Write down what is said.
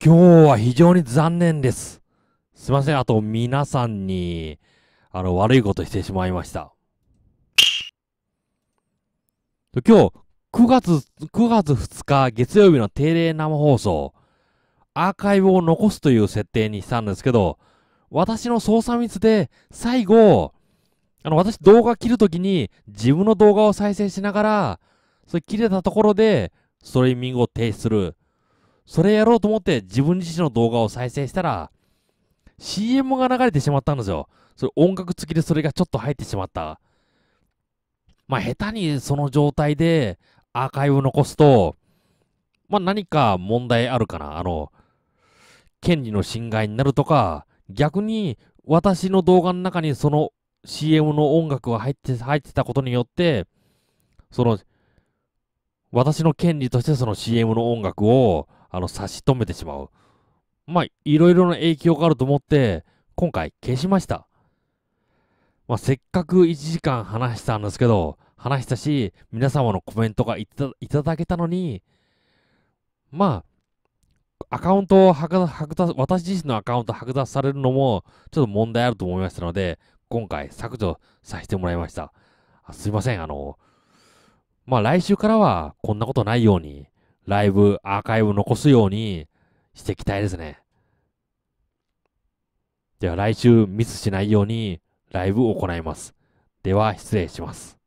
今日は非常に残念です。すいません。あと、皆さんに、あの、悪いことしてしまいました。今日、9月、9月2日月曜日の定例生放送、アーカイブを残すという設定にしたんですけど、私の操作ミスで最後、あの、私動画切るときに自分の動画を再生しながら、それ切れたところで、ストリーミングを停止する。それやろうと思って自分自身の動画を再生したら、CM が流れてしまったんですよ。それ音楽付きでそれがちょっと入ってしまった。まあ、下手にその状態でアーカイブ残すと、まあ、何か問題あるかな。あの、権利の侵害になるとか、逆に私の動画の中にその CM の音楽が入って、入ってたことによって、その、私の権利としてその CM の音楽をあの、差し止めてしまう。まあ、いろいろな影響があると思って、今回消しました。まあ、せっかく1時間話したんですけど、話したし、皆様のコメントがいただけたのに、まあ、アカウントを剥奪、私自身のアカウント剥奪されるのも、ちょっと問題あると思いましたので、今回削除させてもらいました。すいません、あの、まあ来週からはこんなことないようにライブ、アーカイブ残すようにしていきたいですね。では来週ミスしないようにライブを行います。では失礼します。